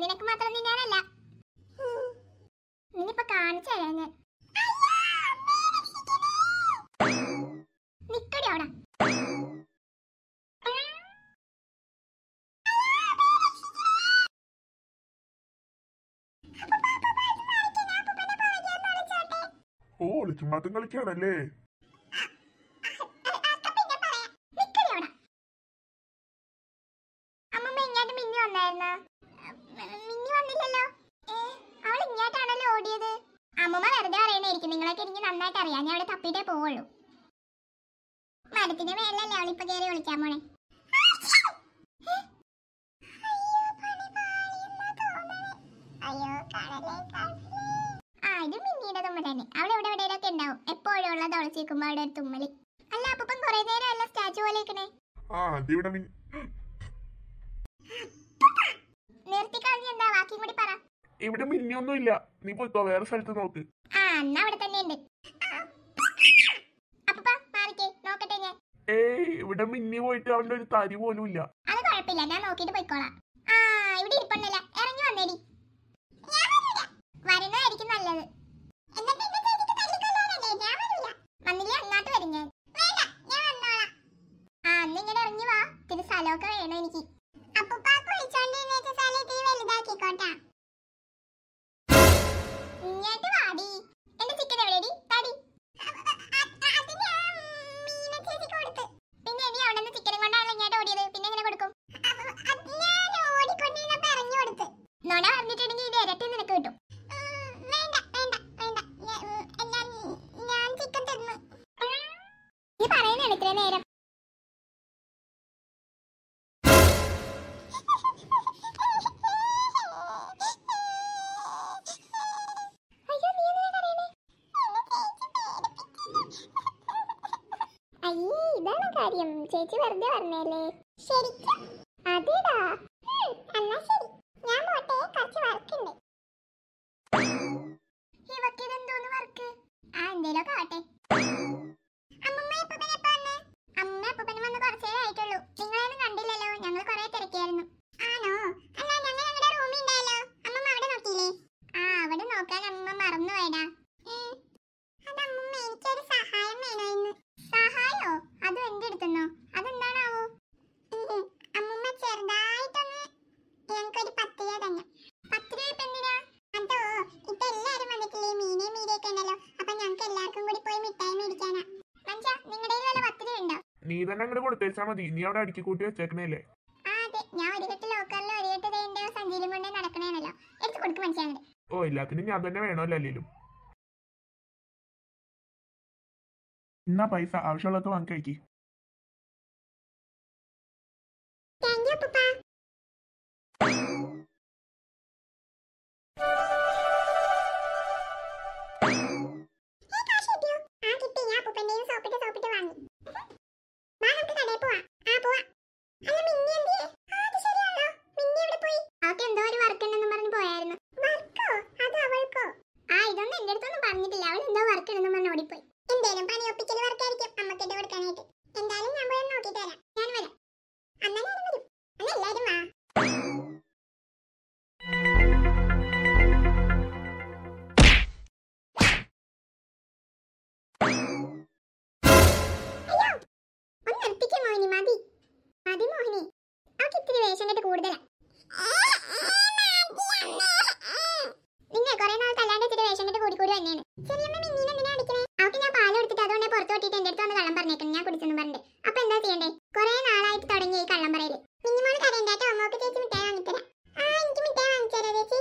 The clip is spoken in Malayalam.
നിനക്ക് മാത്രം തിന്നാനല്ല നിനിപ്പോ കാണിച്ചു ഞാൻ ഓ ഒളിച്ചുമാത്തും കളിക്കാണല്ലേ വന്നല്ല മിന്നി വന്നില്ലല്ലോ അവൾ ഇങ്ങോട്ടാണല്ലോ ഓടിയത് അമ്മമ്മ വെറുതെ അറിയണായിരിക്കും നിങ്ങളൊക്കെ എനിക്ക് നന്നായിട്ട് അറിയാം ഞാൻ അവിടെ തപ്പിട്ടേ പോവുള്ളൂ മരത്തിന്റെ മേലല്ലേ അവളിപ്പോ കയറി വിളിക്കാൻ പോണേ എപ്പോഴുള്ള തുളച്ചിരിക്കുമ്പോ അവിടെ ഒരു അല്ല അപ്പം കൊറേ നേരം അല്ല സ്റ്റാച്ചു പോലെ നിൽക്കണേ ആ അതിവിടെ ഇവിടെ മിന്നിയൊന്നും ഇല്ല നീ പോയി വേറെ സ്ഥലത്ത് നോക്ക് ഏയ് ഇവിടെ മിന്നി പോയിട്ട് അവന്റെ ഒരു തരി പോലും ഇല്ല ഞാൻ ആ ഇവിടെ ഇറങ്ങി ഞാൻ ആ അന്ന് ഇങ്ങനെ ഇറങ്ങി വാ വേണം എനിക്ക് അപ്പുപ്പാക്ക് വിളിച്ചോണ്ടിരുന്നേച്ച തീ വലുതാക്കിക്കോട്ടാ ഇങ്ങോട്ട് വാടി എന്റെ ചിക്കൻ എവിടെയടി താടി പിന്നെ നീ അവിടെ നിന്ന് ചിക്കനും കൊണ്ടാണല്ലോ ഓടിയത് പിന്നെ എങ്ങനെ കൊടുക്കും നോട പറഞ്ഞിട്ടുണ്ടെങ്കിൽ ഇത് ഇരട്ടി നിനക്ക് കിട്ടും നീ പറയുന്നതാണ് ഇത്ര നേരം ആയി ഇതാണ് കാര്യം ചേച്ചി വെറുതെ പറഞ്ഞല്ലേ ശരിക്കും അതേടാ എന്നാ ശരി ഞാൻ പോട്ടെ കുറച്ച് വർക്ക് ഉണ്ട് ഇവക്ക് ഇതെന്തോന്ന് വർക്ക് ആ എന്തേലൊക്കെ ആവട്ടെ അമ്മമ്മ എപ്പോ വന്നേ അമ്മ എപ്പോ വന്ന് കുറച്ചേ ആയിട്ടുള്ളൂ നിങ്ങളൊന്നും കണ്ടില്ലല്ലോ ഞങ്ങൾ കുറെ തിരക്കായിരുന്നു ആണോ അല്ല ഞങ്ങൾ ഞങ്ങളുടെ റൂമിൽ ഉണ്ടായല്ലോ അമ്മമ്മ അവിടെ നോക്കിയില്ലേ ആ അവിടെ നോക്കാൻ അമ്മ മറന്നു പോയടാ നീ തന്നെ അങ്ങനെ കൊടുത്തേച്ചാ മതി നീ അവിടെ അടുക്കി കൂട്ടി വെച്ചേക്കണല്ലേ ഓ എല്ലാത്തിനും ഞാൻ തന്നെ വേണമല്ലോ അല്ലെങ്കിലും എന്നാ പൈസ ആവശ്യമുള്ളത് വാങ്ങി ആ പോവാം അല്ല മിന്നി എന്തിയെ അത് ശരിയാണോ മിന്നി എവിടെ പോയി അവൾക്ക് എന്തോ ഒരു വർക്ക് ഉണ്ടെന്ന് പറഞ്ഞ് പോയായിരുന്നു വർക്കോ അത് അവൾക്കോ ആ ഇതൊന്നും എന്റെ അടുത്തൊന്നും പറഞ്ഞിട്ടില്ല അവൾ എന്തോ വർക്ക് ഉണ്ടെന്ന് പറഞ്ഞ് ഓടിപ്പോയി എന്തേലും പണി ഒപ്പിക്കൽ വർക്കായിരിക്കും അമ്മക്കിട്ട് മോഹിനി മതി മതി മോഹിനി അവൾക്ക് ഇത്തിരി വേഷം കെട്ട് കൂടുതലാ നിങ്ങൾ കുറെ നാൾ തല്ലാണ്ട് ഇത്തിരി വേഷം കൂടി കൂടിക്കൂടി തന്നെയാണ് ചെറിയമ്മ മിന്നീനെ എന്തിനാ അടിക്കണേ അവൾക്ക് ഞാൻ പാല് കൊടുത്തിട്ട് അതുകൊണ്ട് പുറത്തു കൊട്ടിട്ട് എന്റെ അടുത്ത് ഒന്ന് കള്ളം പറഞ്ഞേക്കണം ഞാൻ കുടിച്ചെന്ന് പറഞ്ഞിട്ട് അപ്പൊ എന്താ ചെയ്യണ്ടേ കുറെ നാളായിട്ട് തുടങ്ങി ഈ കള്ളം പറയല് മിന്നിമോൾ കരയണ്ടാട്ടോ അമ്മക്ക് ചേച്ചി മിഠായി വാങ്ങിത്തരാം ആ എനിക്ക് മിഠായി വാങ്ങിത്തരാ ചേച്ചി